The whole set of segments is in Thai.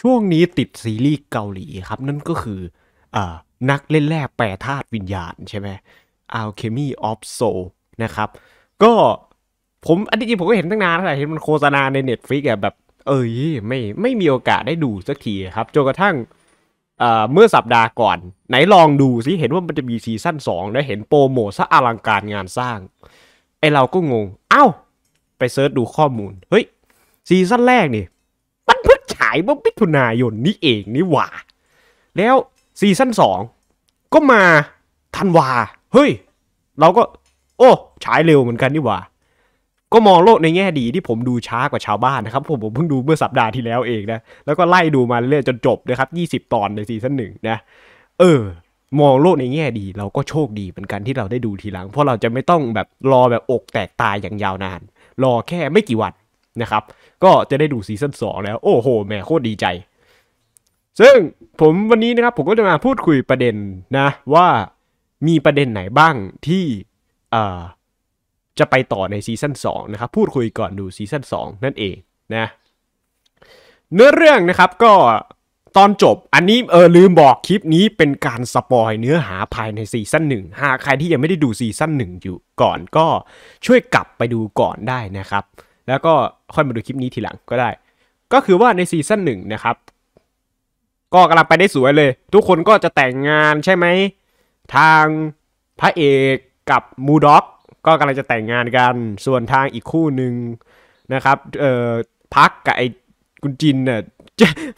ช่วงนี้ติดซีรีส์เกาหลีครับ นั่นก็คืออนักเล่นแร่แปรธาตุวิญญาณใช่ไหม Alchemy of Soul นะครับก็ผมอันนี้จริงผมก็เห็นตั้งนานแล้วเห็นมันโฆษณาใน Netflix อะแบบเอ้ยไม่ไม่มีโอกาสได้ดูสักทีครับ จนกระทั่งเมื่อสัปดาห์ก่อน ไหนลองดูสิเห็นว่ามันจะมีซีซั่น2 แล้วเห็นโปรโมทซะอลังการงานสร้าง ไอเราก็งงเอา้าไปเซิร์ชดูข้อมูลเฮ้ยซีซั่นแรกนี่ายเมื่อมิถุนายนนี้เองนี่หว่าแล้วซีซั่น2ก็มาธันวา เฮ้ย เราก็ โอ้ฉายเร็วเหมือนกันนี่หว่า ก็มองโลกในแง่ดีที่ผมดูช้ากว่าชาวบ้านนะครับผมผมเพิ่งดูเมื่อสัปดาห์ที่แล้วเองนะแล้วก็ไล่ดูมาเรื่อยจนจบนะครับ20 ตอนในซีซั่นหนึ่งนะเออ มองโลกในแง่ดี เราก็โชคดีเหมือนกันที่เราได้ดูทีหลัง เพราะเราจะไม่ต้องแบบรอแบบอกแตกตายอย่างยาวนาน รอแค่ไม่กี่วันนะครับก็จะได้ดูซีซั่น2แล้ว โอ้โหแม่โคตรดีใจ ซึ่งผมวันนี้นะครับผมก็จะมาพูดคุยประเด็นนะว่ามีประเด็นไหนบ้างที่จะไปต่อในซีซั่น2นะครับ พูดคุยก่อนดูซีซั่น2นั่นเองนะเนื้อเรื่องนะครับก็ตอนจบอันนี้เออลืมบอกคลิปนี้เป็นการสปอยเนื้อหาภายในซีซั่นหนึ่งหากใครที่ยังไม่ได้ดูซีซั่นหนึ่งอยู่ก่อนก็ช่วยกลับไปดูก่อนได้นะครับแล้วก็ค่อยมาดูคลิปนี้ทีหลังก็ได้ ก็คือว่าในซีซั่นหนึ่งนะครับ ก็กำลังไปได้สวยเลย ทุกคนก็จะแต่งงานใช่ไหม ทางพระเอกกับมูด็อกก็กำลังจะแต่งงานกัน ส่วนทางอีกคู่หนึ่งนะครับ เอ่อ พักกับไอ้กุนจินเนี่ย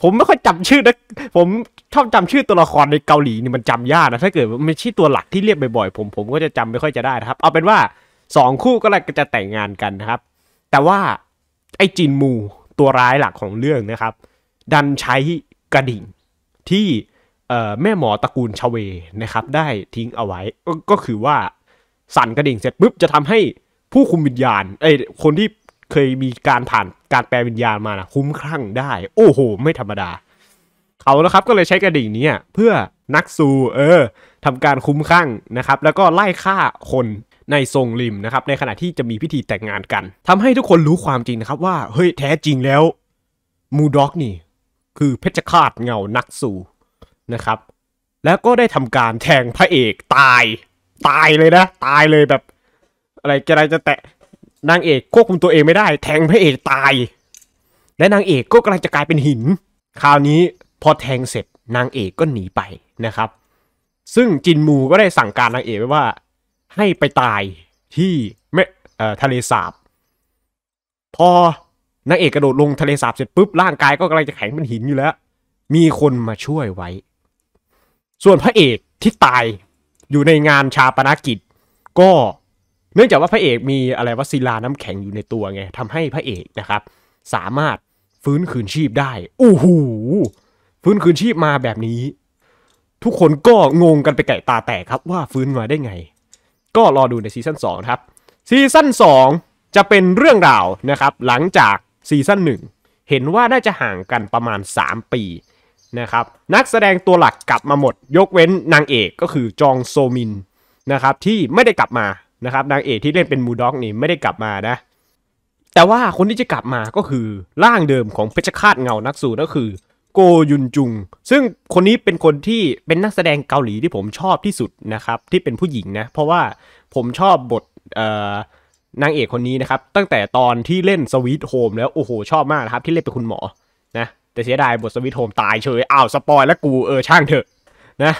ผมไม่ค่อยจำชื่อนะ ผมชอบจำชื่อตัวละครในเกาหลีนี่มันจำยากนะ ถ้าเกิดไม่ใช่ตัวหลักที่เรียกบ่อยๆ ผมผมก็จะจำไม่ค่อยจะได้นะครับ เอาเป็นว่า 2 คู่ก็เลยจะแต่งงานกันนะครับแต่ว่าไอ้จินมูตัวร้ายหลักของเรื่องนะครับ ดันใช้กระดิ่งที่แม่หมอตระกูลชเวนะครับ ได้ทิ้งเอาไว้ ก็คือว่าสั่นกระดิ่งเสร็จปุ๊บ จะทำให้ผู้คุมวิญญาณไอ้คนที่เคยมีการผ่านการแปลวิญญาณมานะคุ้มครั่งได้ โอ้โห ไม่ธรรมดา เขาแล้วครับ ก็เลยใช้กระดิ่งนี้เพื่อนักสูเออทำการคุ้มครั่งนะครับ แล้วก็ไล่ฆ่าคนในทรงริมนะครับในขณะที่จะมีพิธีแต่งงานกัน ทำให้ทุกคนรู้ความจริงนะครับว่า เฮ้ย แท้จริงแล้ว มูด็อกนี่ คือเพชฌฆาตเงานักสู่นะครับ แล้วก็ได้ทำการแทงพระเอกตายตายเลยนะ ตายเลยแบบ อะไรจะอะไรจะแตะนางเอกควบคุมตัวเองไม่ได้ แทงพระเอกตาย และนางเอกก็กำลังจะกลายเป็นหิน คราวนี้พอแทงเสร็จนางเอกก็หนีไปนะครับ ซึ่งจินมูก็ได้สั่งการนางเอกไว้ว่าให้ไปตายที่เมเอ่อทะเลสาบ พอนางเอกกระโดดลงทะเลสาบเสร็จปุ๊บร่างกายก็กำลังจะแข็งเป็นหินอยู่แล้ว มีคนมาช่วยไว้ ส่วนพระเอกที่ตายอยู่ในงานชาปนกิจ ก็เนื่องจากว่าพระเอกมีอะไรว่าศิลาน้ำแข็งอยู่ในตัวไงทำให้พระเอกนะครับ สามารถฟื้นคืนชีพได้โอ้โหฟื้นคืนชีพมาแบบนี้ ทุกคนก็งงกันไปไก่ตาแตกครับว่าฟื้นมาได้ไงก็รอดูในซีซั่น2ครับซีซั่น2 จะเป็นเรื่องราวนะครับหลังจากซีซั่น1 เห็นว่าน่าจะห่างกันประมาณ 3 ปีนะครับนักแสดงตัวหลักกลับมาหมด ยกเว้นนางเอกก็คือจองโซมินนะครับที่ไม่ได้กลับมานะครับนางเอกที่เล่นเป็นมูด็อกนี่ไม่ได้กลับมานะแต่ว่าคนที่จะกลับมาก็คือร่างเดิมของเพชฌฆาตเงานักสู้ก็คือโกยุนจุง ซึ่งคนนี้เป็นคนที่เป็นนักแสดงเกาหลีที่ผมชอบที่สุดนะครับที่เป็นผู้หญิงนะเพราะว่าผมชอบบทนางเอกคนนี้นะครับตั้งแต่ตอนที่เล่นสวิตโฮมแล้วโอ้โห ชอบมากนะครับที่เล่นเป็นคุณหมอนะแต่เสียดายบทสวิตโฮมตายเฉย อ้าว สปอยแล้วกูเออช่างเถอะนะ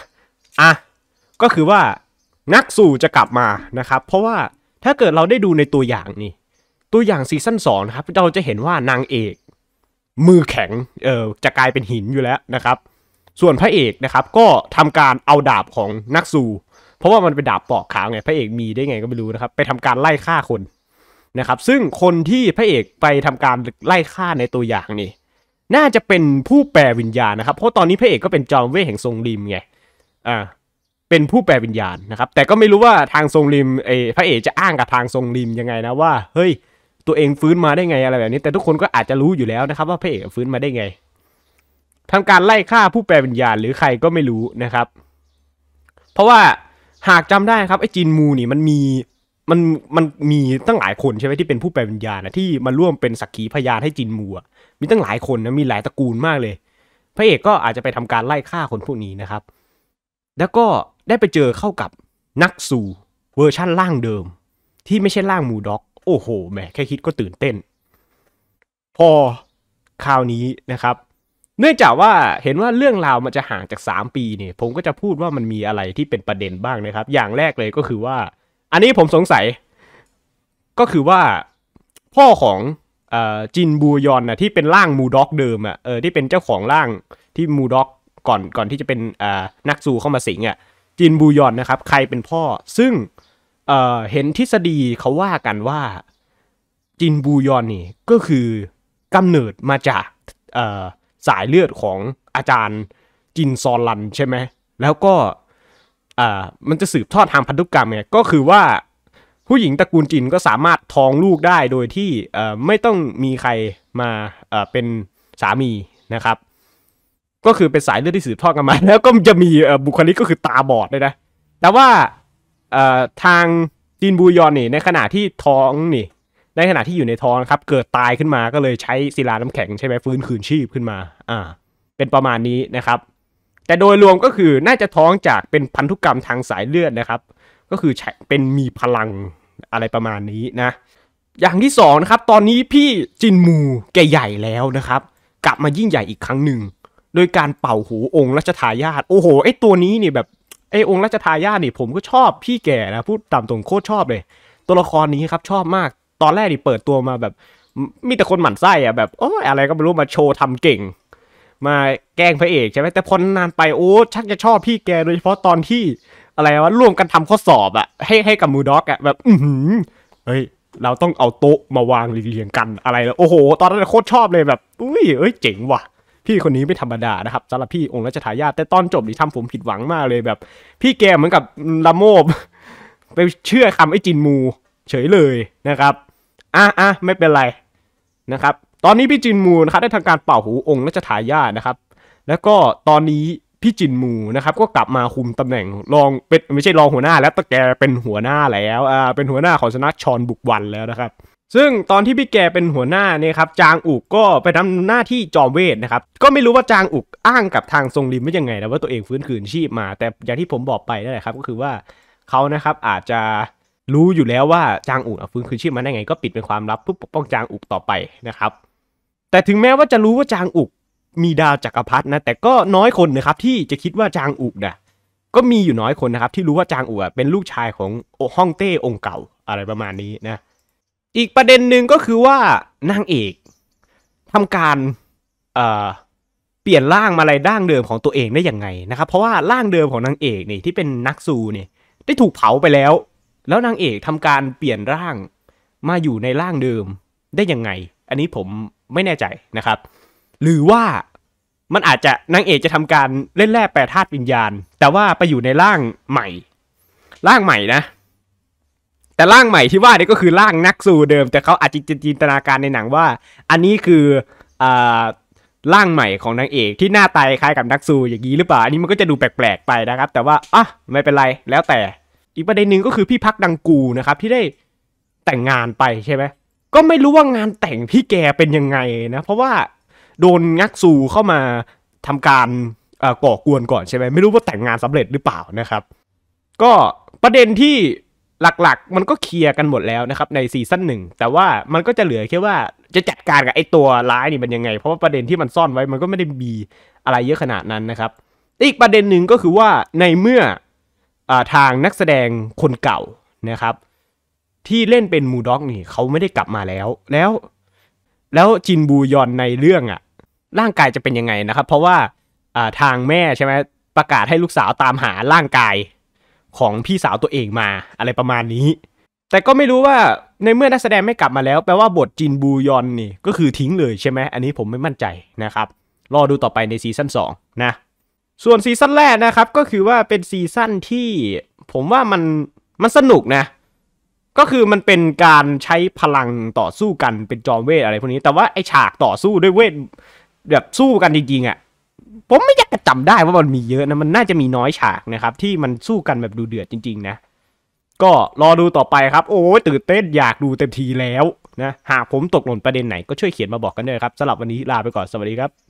อ่ะก็คือว่านักสู่จะกลับมานะครับเพราะว่าถ้าเกิดเราได้ดูในตัวอย่างนี่ ตัวอย่างซีซั่น2นะครับเราจะเห็นว่านางเอกมือแข็งเออจะกลายเป็นหินอยู่แล้วนะครับ ส่วนพระเอกนะครับก็ทำการเอาดาบของนักสู้เพราะว่ามันเป็นดาบปอกขาวไงพระเอกมีได้ไงก็ไม่รู้นะครับไปทำการไล่ฆ่าคนนะครับ ซึ่งคนที่พระเอกไปทำการไล่ฆ่าในตัวอย่างนี่น่าจะเป็นผู้แปลวิญญาณนะครับเพราะตอนนี้พระเอกก็เป็นจอมเวทแห่งทรงริมไงอ่าเป็นผู้แปลวิญญาณนะครับแต่ก็ไม่รู้ว่าทางทรงริมเอพระเอกจะอ้างกับทางทรงริมยังไงนะว่าเฮ้ยตัวเองฟื้นมาได้ไงอะไรแบบนี้ แต่ทุกคนก็อาจจะรู้อยู่แล้วนะครับ ว่าพระเอกฟื้นมาได้ไง ทำการไล่ฆ่าผู้แปลวิญญาณหรือใครก็ไม่รู้นะครับ เพราะว่าหากจำได้ครับไอ้จินมูนี่มันมีมันมันมีตั้งหลายคนใช่ไหมที่เป็นผู้แปลวิญญาณนะที่มาร่วมเป็นสักขีพยานให้จินมูอะมีตั้งหลายคนนะมีหลายตระกูลมากเลยพระเอกก็อาจจะไปทำการไล่ฆ่าคนพวกนี้นะครับ แล้วก็ได้ไปเจอเข้ากับนักสู่เวอร์ชั่นร่างเดิม ที่ไม่ใช่ร่างมูด็อกโอ้โห แม่แค่คิดก็ตื่นเต้น พอคราวนี้นะครับ เนื่องจากว่าเห็นว่าเรื่องราวมันจะห่างจาก 3 ปีเนี่ยผมก็จะพูดว่ามันมีอะไรที่เป็นประเด็นบ้างนะครับ อย่างแรกเลยก็คือว่าอันนี้ผมสงสัยก็คือว่าพ่อของจินบูยอนนะที่เป็นร่างมูด็อกเดิมอ่ะเออที่เป็นเจ้าของร่างที่มูด็อกก่อนก่อนที่จะเป็นนักซูเข้ามาสิงอ่ะจินบูยอนนะครับใครเป็นพ่อซึ่งเอ่อเห็นทฤษฎีเขาว่ากันว่าจินบูยอนนี่ก็คือกำเนิดมาจากเอ่อสายเลือดของอาจารย์จินซอนลันใช่ไหมแล้วก็อ่มันจะสืบทอดทางพันธุกรรมไงก็คือว่าผู้หญิงตระกูลจินก็สามารถท้องลูกได้โดยที่เอ่อไม่ต้องมีใครมาเอ่อเป็นสามีนะครับ ก็คือเป็นสายเลือดที่สืบทอดกันมาแล้วก็จะมีบุคลิกก็คือตาบอดเลยนะแต่ว่าทางจินบูยอนนี่ในขณะที่ท้องนี่ในขณะที่อยู่ในท้องครับเกิดตายขึ้นมาก็เลยใช้ศิลาน้ำแข็งใช่ไหมฟื้นคืนชีพขึ้นมา อ่า เป็นประมาณนี้นะครับ แต่โดยรวมก็คือน่าจะท้องจากเป็นพันธุกรรมทางสายเลือดนะครับ ก็คือเป็นมีพลังอะไรประมาณนี้นะอย่างที่สองนะครับตอนนี้พี่จินมูแกใหญ่แล้วนะครับ กลับมายิ่งใหญ่อีกครั้งหนึ่งโดยการเป่าหูองค์รัชทายาทโอ้โหไอตัวนี้เนี่ยแบบไอองค์ราชทายาทนี่ผมก็ชอบพี่แก่นะ พูดตามตรงโคตรชอบเลย ตัวละครนี้ครับชอบมากตอนแรกนี่เปิดตัวมาแบบ มีแต่คนหมั่นไส้อะแบบ โอ้อะไรก็ไม่รู้มาโชว์ทำเก่ง มาแกล้งพระเอกใช่ไหมแต่พอนานไปโอ้ชักจะชอบพี่แกโดยเฉพาะตอนที่อะไรวะร่วมกันทำข้อสอบอะให้ให้กับมูด็อกอะแบบอืมเฮ้ย เราต้องเอาโต๊ะมาวางเรียงกันอะไรแล้วโอ้โห ตอนนั้นโคตรชอบเลยแบบอุ้ยเอ้ยเจ๋งว่ะพี่คนนี้ไม่ธรรมดานะครับสำหรับพี่องค์รัชทายาทแต่ตอนจบนี่ทาผมผิดหวังมากเลยแบบ พี่แกเหมือนกับลาโมบไปเชื่อคำไอ้จินมูเฉยเลยนะครับอ่ะอ่ะไม่เป็นไรนะครับ ตอนนี้พี่จินมูนะครับได้ทำการเป่าหูองค์รัชทายาทนะครับ แล้วก็ตอนนี้พี่จินมูนะครับก็กลับมาคุมตำแหน่งรองเป็นไม่ใช่รองหัวหน้าแล้วแต่แกเป็นหัวหน้าแล้วอ่าเป็นหัวหน้าของชนะชอนบุกวันแล้วนะครับซึ่งตอนที่พี่แกเป็นหัวหน้าเนี่ยครับจางอุกก็ไปทำหน้าที่จอมเวทนะครับ ก็ไม่รู้ว่าจางอุกอ้างกับทางทรงริมว่ายังไงนะว่าตัวเองฟื้นคืนชีพมา แต่อย่างที่ผมบอกไปนั่นแหละครับ ก็คือว่าเขานะครับอาจจะรู้อยู่แล้วว่าจางอุกฟื้นคืนชีพมาได้ไง ก็ปิดเป็นความลับเพื่อปกป้องจางอุกต่อไปนะครับ แต่ถึงแม้ว่าจะรู้ว่าจางอุกมีดาวจักรพรรดินะแต่ก็น้อยคนนะครับ ที่จะคิดว่าจางอุกนะก็มีอยู่น้อยคนนะครับ ที่รู้ว่าจางอุกเป็นลูกชายของฮ่องเต้องค์เก่าอะไรประมาณนี้นะอีกประเด็นหนึ่งก็คือว่านางเอกทำการเอ่อเปลี่ยนร่างมาอะไรร่างเดิมของตัวเองได้ยังไงนะครับ เพราะว่าร่างเดิมของนางเอกนี่ที่เป็นนักซูเนี่ย ได้ถูกเผาไปแล้ว แล้วนางเอกทำการเปลี่ยนร่างมาอยู่ในร่างเดิมได้ยังไง อันนี้ผมไม่แน่ใจนะครับ หรือว่ามันอาจจะนางเอกจะทำการเล่นแร่แปรธาตุวิญญาณ แต่ว่าไปอยู่ในร่างใหม่ร่างใหม่นะแต่ร่างใหม่ที่ว่านี่ก็คือร่างนักสู้เดิม แต่เขาอาจจะจินตนาการในหนังว่า อันนี้คืออ่าร่างใหม่ของนางเอกที่หน้าตาคล้ายกับนักสู้อย่างนี้หรือเปล่าอันนี้มันก็จะดูแปลก ๆ ไปนะครับ แต่ว่าอ่ะไม่เป็นไรแล้วแต่อีกประเด็นหนึ่งก็คือ พี่พักดังกูนะครับ ที่ได้แต่งงานไปใช่ไหมก็ไม่รู้ว่างานแต่งพี่แกเป็นยังไงนะเพราะว่า โดนงักซูเข้ามาทำการก่อกวนก่อนใช่ไหมไม่รู้ว่าแต่งงานสำเร็จหรือเปล่านะครับ ก็ประเด็นที่หลักๆมันก็เคลียร์กันหมดแล้วนะครับ ในซีซั่นหนึ่งแต่ว่ามันก็จะเหลือแค่ว่าจะจัดการกับไอ้ตัวร้ายนี่มันยังไง เพราะว่าประเด็นที่มันซ่อนไว้มันก็ไม่ได้มีอะไรเยอะขนาดนั้นนะครับอีกประเด็นหนึ่งก็คือว่าในเมื่ออทางนักแสดงคนเก่านะครับ ที่เล่นเป็นมูด็อกนี่เขาไม่ได้กลับมาแล้ว แล้ว แล้วจินบูยอนในเรื่องอะร่างกายจะเป็นยังไงนะครับ เพราะว่าทางแม่ใช่ไหมประกาศให้ลูกสาวตามหาร่างกายของพี่สาวตัวเองมาอะไรประมาณนี้ แต่ก็ไม่รู้ว่าในเมื่อนักแสดงไม่กลับมาแล้ว แปลว่าบทจินบูยอนนี่ก็คือทิ้งเลยใช่ไหม อันนี้ผมไม่มั่นใจนะครับ รอดูต่อไปในซีซั่น2นะ ส่วนซีซั่นแรกนะครับก็คือว่าเป็นซีซั่นที่ผมว่ามันมันสนุกนะ ก็คือมันเป็นการใช้พลังต่อสู้กันเป็นจอมเวทอะไรพวกนี้ แต่ว่าไอฉากต่อสู้ด้วยเวทแบบสู้กันจริงๆอะ่ะผมไม่อยากจะจำได้ว่ามันมีเยอะนะมันน่าจะมีน้อยฉากนะครับที่มันสู้กันแบบดูเดือดจริงๆนะก็รอดูต่อไปครับ โอ้ยตื่นเต้นอยากดูเต็มทีแล้วนะหากผมตกหล่นประเด็นไหนก็ช่วยเขียนมาบอกกันด้วยครับสำหรับวันนี้ลาไปก่อนสวัสดีครับ